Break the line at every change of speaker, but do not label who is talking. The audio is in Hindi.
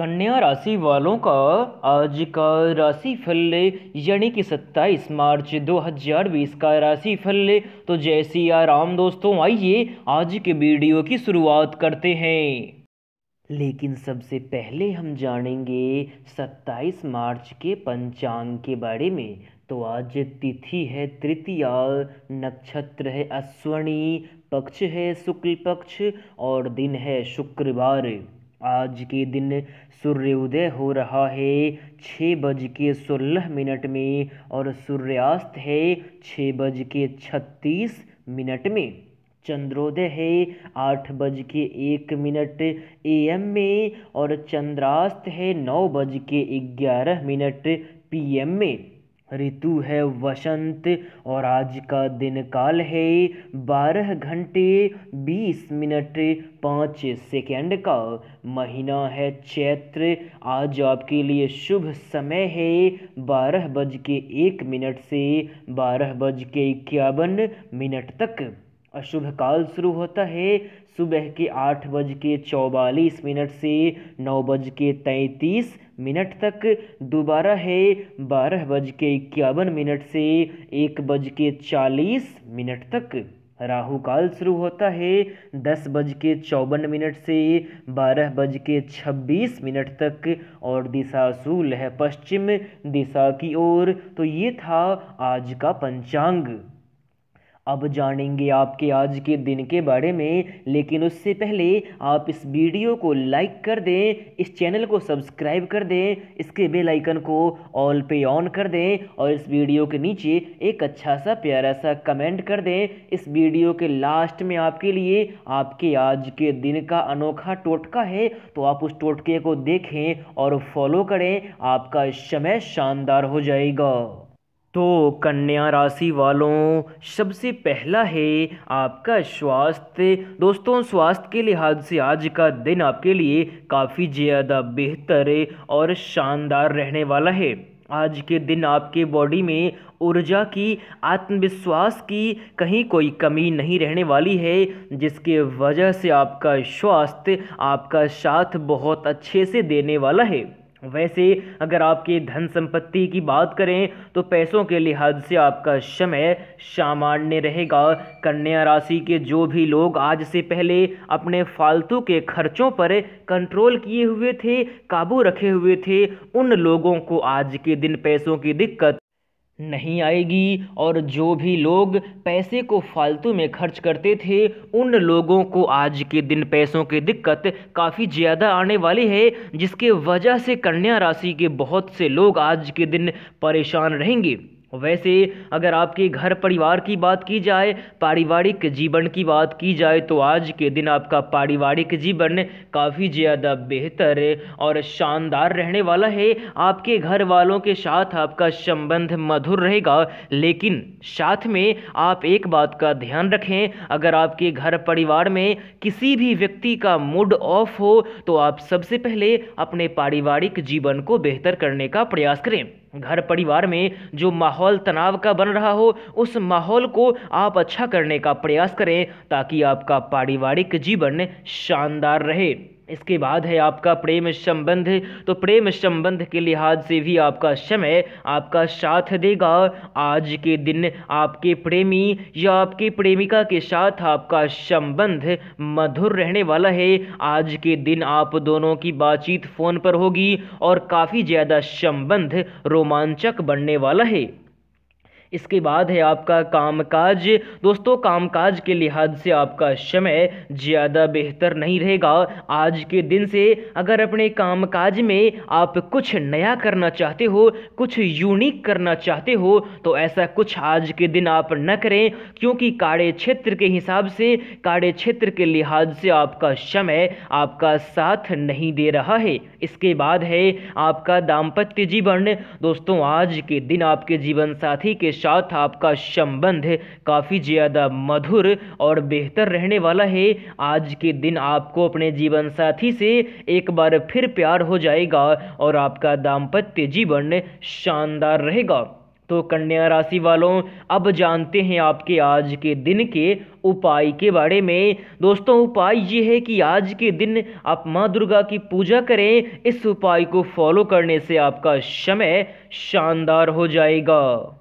कन्या राशि वालों का आज का राशि फल यानी कि 27 मार्च 2020 का राशि फल तो जय आराम दोस्तों आइए आज के वीडियो की शुरुआत करते हैं लेकिन सबसे पहले हम जानेंगे 27 मार्च के पंचांग के बारे में तो आज तिथि है तृतीया नक्षत्र है अश्वनी पक्ष है शुक्ल पक्ष और दिन है शुक्रवार आज के दिन सूर्योदय हो रहा है छः बज के सोलह मिनट में और सूर्यास्त है छः बज के छत्तीस मिनट में चंद्रोदय है आठ बज के एक मिनट ए एम में और चंद्रास्त है नौ बज के ग्यारह मिनट पी एम में ऋतु है वसंत और आज का दिन काल है बारह घंटे बीस मिनट पाँच सेकेंड का महीना है चैत्र आज आपके लिए शुभ समय है बारह बज के एक मिनट से बारह बज के इक्यावन मिनट तक अशुभ काल शुरू होता है सुबह के आठ बज के चौवालीस मिनट से नौ बज के तैंतीस मिनट तक दोबारा है बारह बज के इक्यावन मिनट से एक बज के चालीस मिनट तक राहु काल शुरू होता है दस बज के चौवन मिनट से बारह बज के छब्बीस मिनट तक और दिशा सूल है पश्चिम दिशा की ओर तो ये था आज का पंचांग अब जानेंगे आपके आज के दिन के बारे में लेकिन उससे पहले आप इस वीडियो को लाइक कर दें इस चैनल को सब्सक्राइब कर दें इसके बेल आइकन को ऑल पे ऑन कर दें और इस वीडियो के नीचे एक अच्छा सा प्यारा सा कमेंट कर दें इस वीडियो के लास्ट में आपके लिए आपके आज के दिन का अनोखा टोटका है तो आप उस टोटके को देखें और फॉलो करें आपका समय शानदार हो जाएगा तो कन्या राशि वालों सबसे पहला है आपका स्वास्थ्य दोस्तों स्वास्थ्य के लिहाज से आज का दिन आपके लिए काफ़ी ज़्यादा बेहतर और शानदार रहने वाला है आज के दिन आपके बॉडी में ऊर्जा की आत्मविश्वास की कहीं कोई कमी नहीं रहने वाली है जिसके वजह से आपका स्वास्थ्य आपका साथ बहुत अच्छे से देने वाला है वैसे अगर आपकी धन संपत्ति की बात करें तो पैसों के लिहाज से आपका समय सामान्य रहेगा कन्या राशि के जो भी लोग आज से पहले अपने फालतू के खर्चों पर कंट्रोल किए हुए थे काबू रखे हुए थे उन लोगों को आज के दिन पैसों की दिक्कत नहीं आएगी और जो भी लोग पैसे को फालतू में खर्च करते थे उन लोगों को आज के दिन पैसों की दिक्कत काफ़ी ज़्यादा आने वाली है जिसके वजह से कन्या राशि के बहुत से लोग आज के दिन परेशान रहेंगे वैसे अगर आपके घर परिवार की बात की जाए पारिवारिक जीवन की बात की जाए तो आज के दिन आपका पारिवारिक जीवन काफ़ी ज़्यादा बेहतर और शानदार रहने वाला है आपके घर वालों के साथ आपका संबंध मधुर रहेगा लेकिन साथ में आप एक बात का ध्यान रखें अगर आपके घर परिवार में किसी भी व्यक्ति का मूड ऑफ हो तो आप सबसे पहले अपने पारिवारिक जीवन को बेहतर करने का प्रयास करें घर परिवार में जो माहौल तनाव का बन रहा हो उस माहौल को आप अच्छा करने का प्रयास करें ताकि आपका पारिवारिक जीवन शानदार रहे इसके बाद है आपका प्रेम संबंध तो प्रेम संबंध के लिहाज से भी आपका समय आपका साथ देगा आज के दिन आपके प्रेमी या आपकी प्रेमिका के साथ आपका संबंध मधुर रहने वाला है आज के दिन आप दोनों की बातचीत फ़ोन पर होगी और काफ़ी ज़्यादा संबंध रोमांचक बनने वाला है इसके बाद है आपका कामकाज दोस्तों कामकाज के लिहाज से आपका समय ज़्यादा बेहतर नहीं रहेगा आज के दिन से अगर अपने कामकाज में आप कुछ नया करना चाहते हो कुछ यूनिक करना चाहते हो तो ऐसा कुछ आज के दिन आप न करें क्योंकि कार्य क्षेत्र के हिसाब से कार्य क्षेत्र के लिहाज से आपका समय आपका साथ नहीं दे रहा है इसके बाद है आपका दाम्पत्य जीवन दोस्तों आज के दिन आपके जीवन साथी के साथ आपका संबंध काफ़ी ज़्यादा मधुर और बेहतर रहने वाला है आज के दिन आपको अपने जीवन साथी से एक बार फिर प्यार हो जाएगा और आपका दाम्पत्य जीवन शानदार रहेगा तो कन्या राशि वालों अब जानते हैं आपके आज के दिन के उपाय के बारे में दोस्तों उपाय ये है कि आज के दिन आप माँ दुर्गा की पूजा करें इस उपाय को फॉलो करने से आपका समय शानदार हो जाएगा